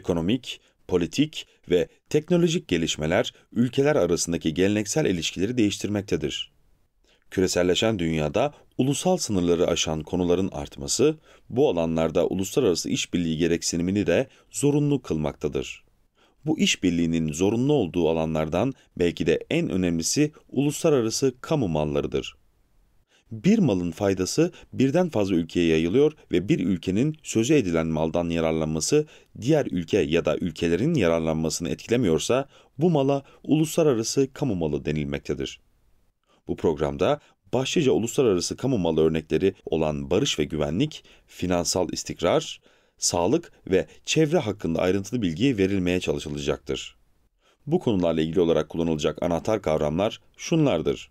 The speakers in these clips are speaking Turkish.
Ekonomik, politik ve teknolojik gelişmeler ülkeler arasındaki geleneksel ilişkileri değiştirmektedir. Küreselleşen dünyada ulusal sınırları aşan konuların artması bu alanlarda uluslararası işbirliği gereksinimini de zorunlu kılmaktadır. Bu işbirliğinin zorunlu olduğu alanlardan belki de en önemlisi uluslararası kamu mallarıdır. Bir malın faydası birden fazla ülkeye yayılıyor ve bir ülkenin sözü edilen maldan yararlanması diğer ülke ya da ülkelerin yararlanmasını etkilemiyorsa bu mala uluslararası kamu malı denilmektedir. Bu programda başlıca uluslararası kamu malı örnekleri olan barış ve güvenlik, finansal istikrar, sağlık ve çevre hakkında ayrıntılı bilgi verilmeye çalışılacaktır. Bu konularla ilgili olarak kullanılacak anahtar kavramlar şunlardır.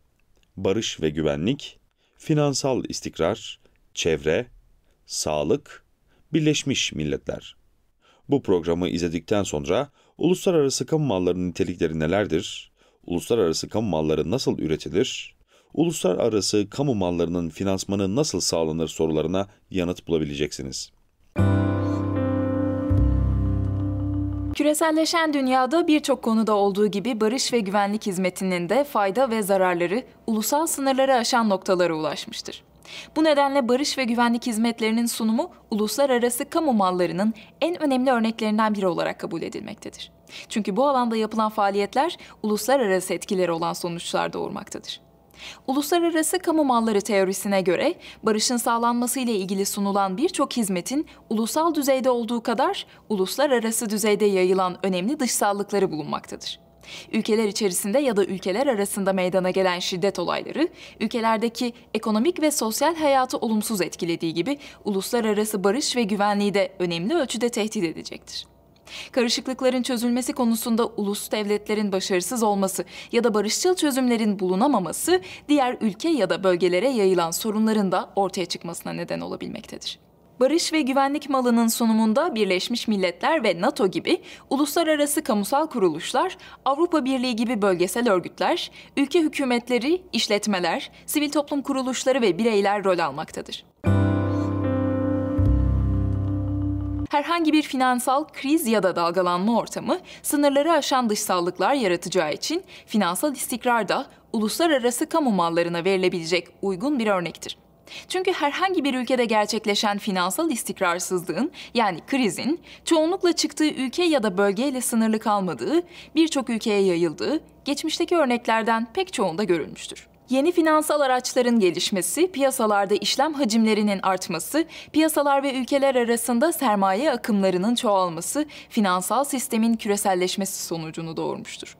Barış ve güvenlik, finansal istikrar, çevre, sağlık, Birleşmiş Milletler. Bu programı izledikten sonra uluslararası kamu mallarının nitelikleri nelerdir? Uluslararası kamu malları nasıl üretilir? Uluslararası kamu mallarının finansmanı nasıl sağlanır sorularına yanıt bulabileceksiniz. Küreselleşen dünyada birçok konuda olduğu gibi barış ve güvenlik hizmetinin de fayda ve zararları ulusal sınırları aşan noktalara ulaşmıştır. Bu nedenle barış ve güvenlik hizmetlerinin sunumu uluslararası kamu mallarının en önemli örneklerinden biri olarak kabul edilmektedir. Çünkü bu alanda yapılan faaliyetler uluslararası etkileri olan sonuçlar doğurmaktadır. Uluslararası kamu malları teorisine göre barışın sağlanması ile ilgili sunulan birçok hizmetin ulusal düzeyde olduğu kadar uluslararası düzeyde yayılan önemli dışsallıkları bulunmaktadır. Ülkeler içerisinde ya da ülkeler arasında meydana gelen şiddet olayları, ülkelerdeki ekonomik ve sosyal hayatı olumsuz etkilediği gibi uluslararası barış ve güvenliği de önemli ölçüde tehdit edecektir. Karışıklıkların çözülmesi konusunda ulus devletlerin başarısız olması ya da barışçıl çözümlerin bulunamaması diğer ülke ya da bölgelere yayılan sorunların da ortaya çıkmasına neden olabilmektedir barış ve güvenlik malının sunumunda Birleşmiş Milletler ve NATO gibi uluslararası kamusal kuruluşlar, Avrupa Birliği gibi bölgesel örgütler, ülke hükümetleri, işletmeler, sivil toplum kuruluşları ve bireyler rol almaktadır. Herhangi bir finansal kriz ya da dalgalanma ortamı sınırları aşan dışsallıklar yaratacağı için finansal istikrar da uluslararası kamu mallarına verilebilecek uygun bir örnektir. Çünkü herhangi bir ülkede gerçekleşen finansal istikrarsızlığın yani krizin çoğunlukla çıktığı ülke ya da bölgeyle sınırlı kalmadığı, birçok ülkeye yayıldığı geçmişteki örneklerden pek çoğunda görülmüştür. Yeni finansal araçların gelişmesi, piyasalarda işlem hacimlerinin artması, piyasalar ve ülkeler arasında sermaye akımlarının çoğalması, finansal sistemin küreselleşmesi sonucunu doğurmuştur.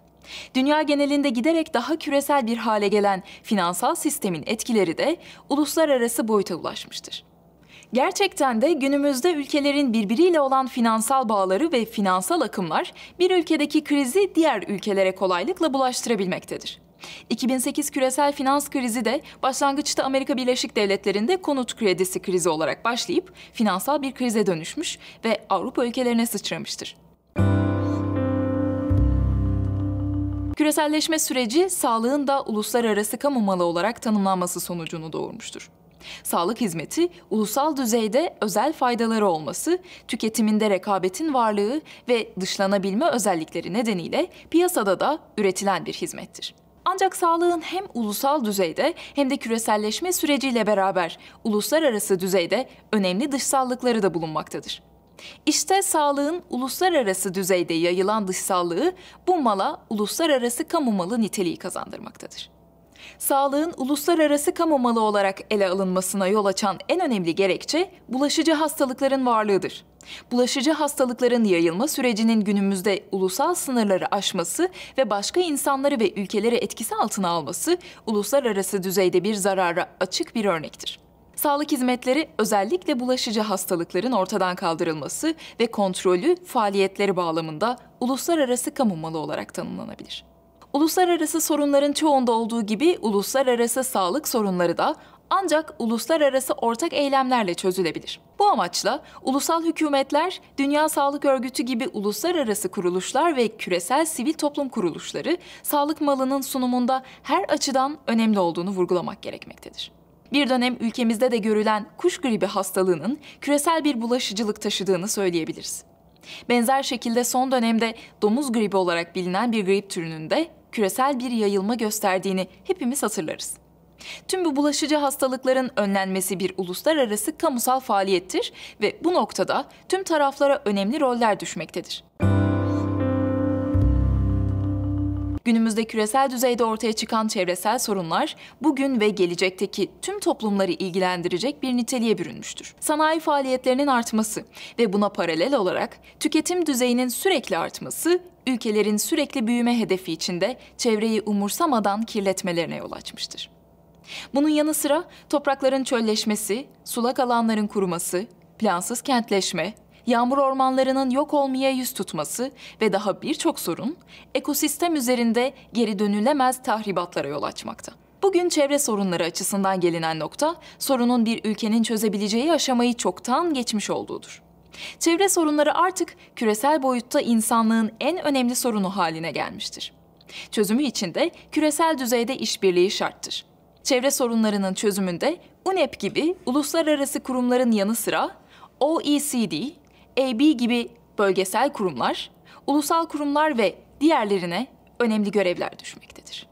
Dünya genelinde giderek daha küresel bir hale gelen finansal sistemin etkileri de uluslararası boyuta ulaşmıştır. Gerçekten de günümüzde ülkelerin birbiriyle olan finansal bağları ve finansal akımlar bir ülkedeki krizi diğer ülkelere kolaylıkla bulaştırabilmektedir. 2008 küresel finans krizi de başlangıçta Amerika Birleşik Devletleri'nde konut kredisi krizi olarak başlayıp finansal bir krize dönüşmüş ve Avrupa ülkelerine sıçramıştır. Küreselleşme süreci sağlığın da uluslararası kamu malı olarak tanımlanması sonucunu doğurmuştur. Sağlık hizmeti ulusal düzeyde özel faydaları olması, tüketiminde rekabetin varlığı ve dışlanabilme özellikleri nedeniyle piyasada da üretilen bir hizmettir. Ancak sağlığın hem ulusal düzeyde hem de küreselleşme süreciyle beraber uluslararası düzeyde önemli dışsallıkları da bulunmaktadır. İşte sağlığın uluslararası düzeyde yayılan dışsallığı bu mala uluslararası kamu malı niteliği kazandırmaktadır. Sağlığın uluslararası kamu malı olarak ele alınmasına yol açan en önemli gerekçe bulaşıcı hastalıkların varlığıdır. Bulaşıcı hastalıkların yayılma sürecinin günümüzde ulusal sınırları aşması ve başka insanları ve ülkeleri etkisi altına alması uluslararası düzeyde bir zarara açık bir örnektir. Sağlık hizmetleri özellikle bulaşıcı hastalıkların ortadan kaldırılması ve kontrolü faaliyetleri bağlamında uluslararası kamu malı olarak tanımlanabilir. Uluslararası sorunların çoğunda olduğu gibi uluslararası sağlık sorunları da ancak uluslararası ortak eylemlerle çözülebilir. Bu amaçla ulusal hükümetler, Dünya Sağlık Örgütü gibi uluslararası kuruluşlar ve küresel sivil toplum kuruluşları sağlık malının sunumunda her açıdan önemli olduğunu vurgulamak gerekmektedir. Bir dönem ülkemizde de görülen kuş gribi hastalığının küresel bir bulaşıcılık taşıdığını söyleyebiliriz. Benzer şekilde son dönemde domuz gribi olarak bilinen bir grip türünün de küresel bir yayılma gösterdiğini hepimiz hatırlarız. Tüm bu bulaşıcı hastalıkların önlenmesi bir uluslararası kamusal faaliyettir ve bu noktada tüm taraflara önemli roller düşmektedir. Günümüzde küresel düzeyde ortaya çıkan çevresel sorunlar bugün ve gelecekteki tüm toplumları ilgilendirecek bir niteliğe bürünmüştür. Sanayi faaliyetlerinin artması ve buna paralel olarak tüketim düzeyinin sürekli artması ülkelerin sürekli büyüme hedefi içinde çevreyi umursamadan kirletmelerine yol açmıştır. Bunun yanı sıra toprakların çölleşmesi, sulak alanların kuruması, plansız kentleşme, yağmur ormanlarının yok olmaya yüz tutması ve daha birçok sorun ekosistem üzerinde geri dönülemez tahribatlara yol açmakta. Bugün çevre sorunları açısından gelinen nokta, sorunun bir ülkenin çözebileceği aşamayı çoktan geçmiş olduğudur. Çevre sorunları artık küresel boyutta insanlığın en önemli sorunu haline gelmiştir. Çözümü için de küresel düzeyde işbirliği şarttır. Çevre sorunlarının çözümünde UNEP gibi uluslararası kurumların yanı sıra OECD, AB gibi bölgesel kurumlar, ulusal kurumlar ve diğerlerine önemli görevler düşmektedir.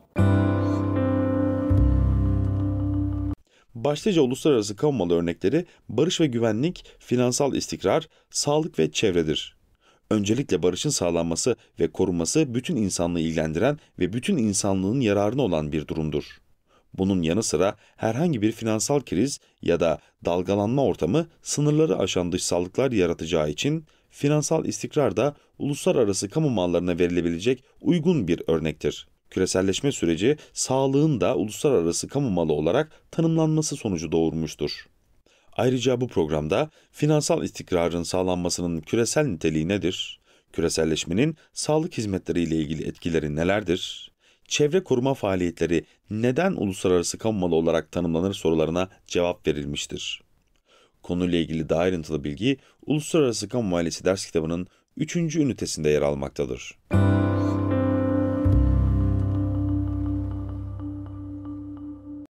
Başlıca uluslararası kamu malı örnekleri barış ve güvenlik, finansal istikrar, sağlık ve çevredir. Öncelikle barışın sağlanması ve korunması bütün insanlığı ilgilendiren ve bütün insanlığın yararına olan bir durumdur. Bunun yanı sıra herhangi bir finansal kriz ya da dalgalanma ortamı sınırları aşan dışsallıklar yaratacağı için finansal istikrar da uluslararası kamu mallarına verilebilecek uygun bir örnektir. Küreselleşme süreci sağlığın da uluslararası kamu malı olarak tanımlanması sonucu doğurmuştur. Ayrıca bu programda finansal istikrarın sağlanmasının küresel niteliği nedir? Küreselleşmenin sağlık hizmetleriyle ilgili etkileri nelerdir? çevre koruma faaliyetleri neden uluslararası kamu malı olarak tanımlanır sorularına cevap verilmiştir. Konuyla ilgili daha ayrıntılı bilgi Uluslararası Kamu Maliyesi ders kitabının 3. ünitesinde yer almaktadır. Müzik